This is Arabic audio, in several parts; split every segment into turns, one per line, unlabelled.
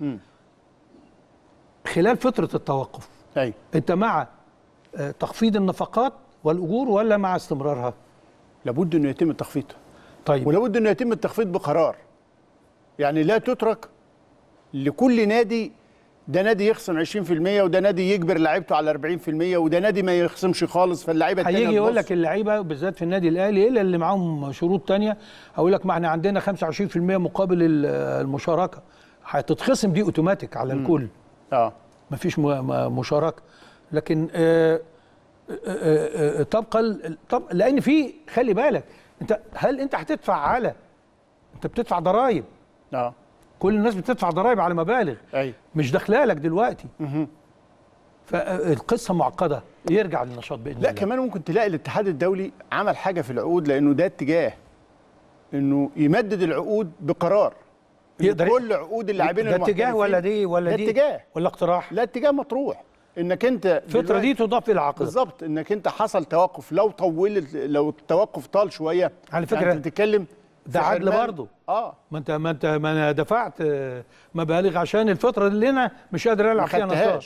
م. خلال فتره التوقف أي. انت مع آه، تخفيض النفقات والاجور ولا مع استمرارها لابد انه يتم التخفيض
طيب ولابد انه يتم التخفيض بقرار يعني لا تترك لكل نادي ده نادي يخصم 20% وده نادي يجبر لعيبته على 40% وده نادي ما يخصمش خالص فاللعيبه الثانيه هيجي يقول لك
اللعيبه بالذات في النادي الاهلي الا اللي معاهم شروط ثانيه هقول لك ما احنا عندنا 25% مقابل المشاركه هتتخصم دي اوتوماتيك على الكل اه مفيش مشاركه لكن آه آه تبقى آه، آه، طب لان في خلي بالك انت هل انت هتدفع على انت بتدفع ضرائب اه كل الناس بتدفع ضرائب على
مبالغ أي. مش داخلالك دلوقتي مه. فالقصه آه، معقده يرجع للنشاط باذن لا الله. كمان ممكن تلاقي الاتحاد الدولي عمل حاجه في العقود لانه ده اتجاه انه يمدد العقود بقرار يقدر كل عقود اللاعبين ده اتجاه ولا دي ولا ده دي اتجاه ولا اقتراح لا اتجاه مطروح انك انت الفتره دي تضاف الى العقد بالظبط انك انت حصل توقف لو طولت لو التوقف طال شويه على فكره يعني بتتكلم
ده عدل برضه اه ما انت ما انت ما انا دفعت مبالغ عشان الفتره اللي انا مش قادر العب فيها نصار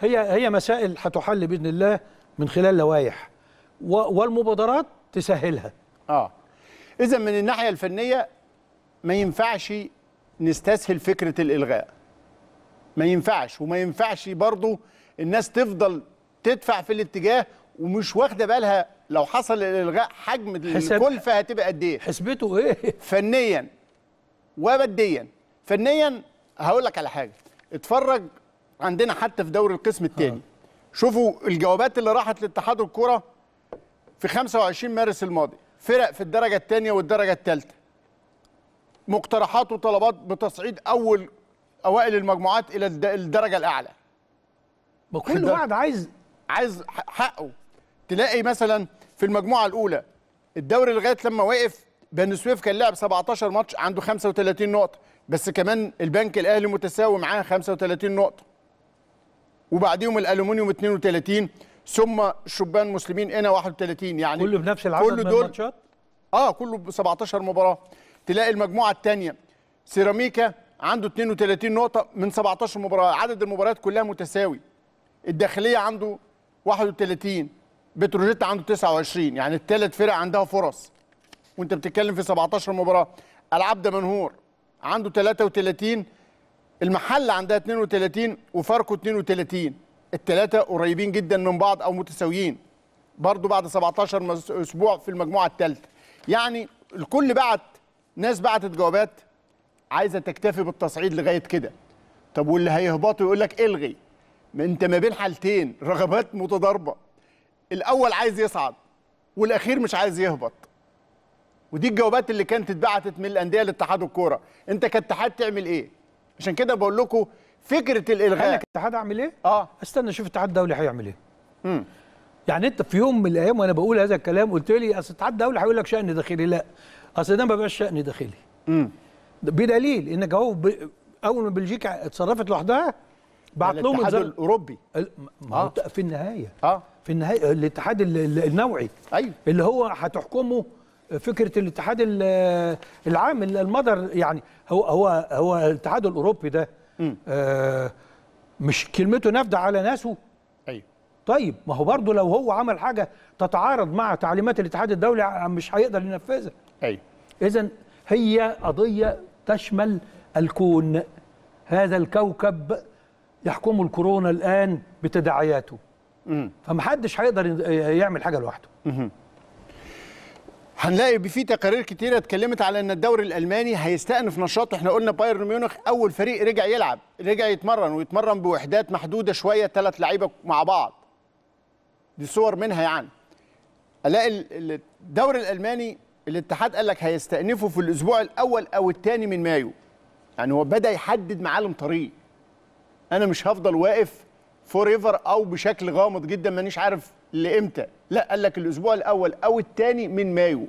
هي هي مسائل هتحل باذن
الله من خلال لوائح والمبادرات تسهلها اه اذا من الناحيه الفنيه ما ينفعش نستسهل فكره الالغاء ما ينفعش وما ينفعش برضو الناس تفضل تدفع في الاتجاه ومش واخده بالها لو حصل الالغاء حجم الكلفه هتبقى قد ايه حسبته ايه فنيا وماديا فنيا هقول لك على حاجه اتفرج عندنا حتى في دوري القسم الثاني شوفوا الجوابات اللي راحت لاتحاد الكره في 25 مارس الماضي فرق في الدرجه الثانيه والدرجه الثالثه مقترحات وطلبات بتصعيد اول اوائل المجموعات الى الدرجه الاعلى كل واحد عايز عايز حقه تلاقي مثلا في المجموعه الاولى الدوري لغايه لما وقف بن سويف كان لعب 17 ماتش عنده 35 نقطه بس كمان البنك الاهلي متساوي معاه 35 نقطه وبعديهم الالومنيوم 32 ثم شبان مسلمين هنا 31 يعني كله بنفس العدد من الماتشات اه كله ب 17 مباراه تلاقي المجموعه الثانيه سيراميكا عنده 32 نقطه من 17 مباراه عدد المباريات كلها متساوي الداخليه عنده 31 بتروجيت عنده 29 يعني الثلاث فرق عندها فرص وانت بتتكلم في 17 مباراه ده منهور عنده 33 المحل عندها 32 وفاركو 32 الثلاثه قريبين جدا من بعض او متساويين برضو بعد 17 اسبوع في المجموعه الثالثه يعني الكل بعت ناس بعتت جوابات عايزه تكتفي بالتصعيد لغايه كده طب واللي هيهبطوا يقول لك الغي ما انت ما بين حالتين رغبات متضاربه الاول عايز يصعد والاخير مش عايز يهبط ودي الجوابات اللي كانت اتبعتت من الانديه لاتحاد الكوره انت كاتحاد تعمل ايه عشان كده بقول لكم فكره الالغاء انا كاتحاد اعمل ايه اه استنى اشوف الاتحاد الدولي هيعمل ايه
امم يعني انت في يوم من الايام وانا بقول هذا الكلام قلت لي اصل اتحاد الدولي هيقول لك شان داخلي لا اصل ده ما بقاش شان داخلي امم بدليل انك اهو ب... اول ما بلجيكا اتصرفت لوحدها بعت لهم الاتحاد الزر... الاوروبي ال... ما هو آه. في النهايه اه في النهايه الاتحاد النوعي ايوه اللي هو هتحكمه فكره الاتحاد العام المدر يعني هو هو هو الاتحاد الاوروبي ده آه مش كلمته نافده على ناسه طيب ما هو برضه لو هو عمل حاجه تتعارض مع تعليمات الاتحاد الدولي مش هيقدر ينفذها ايوه اذا هي قضيه تشمل الكون هذا الكوكب يحكمه الكورونا الان بتداعياته
فمحدش هيقدر يعمل حاجه لوحده هنلاقي في تقارير كتيره اتكلمت على ان الدوري الالماني هيستأنف نشاط احنا قلنا بايرن ميونخ اول فريق رجع يلعب رجع يتمرن ويتمرن بوحدات محدوده شويه ثلاث لعيبه مع بعض دي صور منها يعني الاقي الدوري الالماني الاتحاد قال لك هيستأنفه في الاسبوع الاول او الثاني من مايو يعني هو بدا يحدد معالم طريق انا مش هفضل واقف فور ايفر او بشكل غامض جدا مانيش عارف لامتى لا قال لك الاسبوع الاول او الثاني من مايو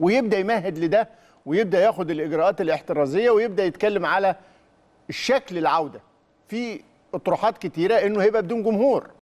ويبدا يمهد لده ويبدا ياخد الاجراءات الاحترازيه ويبدا يتكلم على الشكل العوده في اطروحات كتيره انه هيبقى بدون جمهور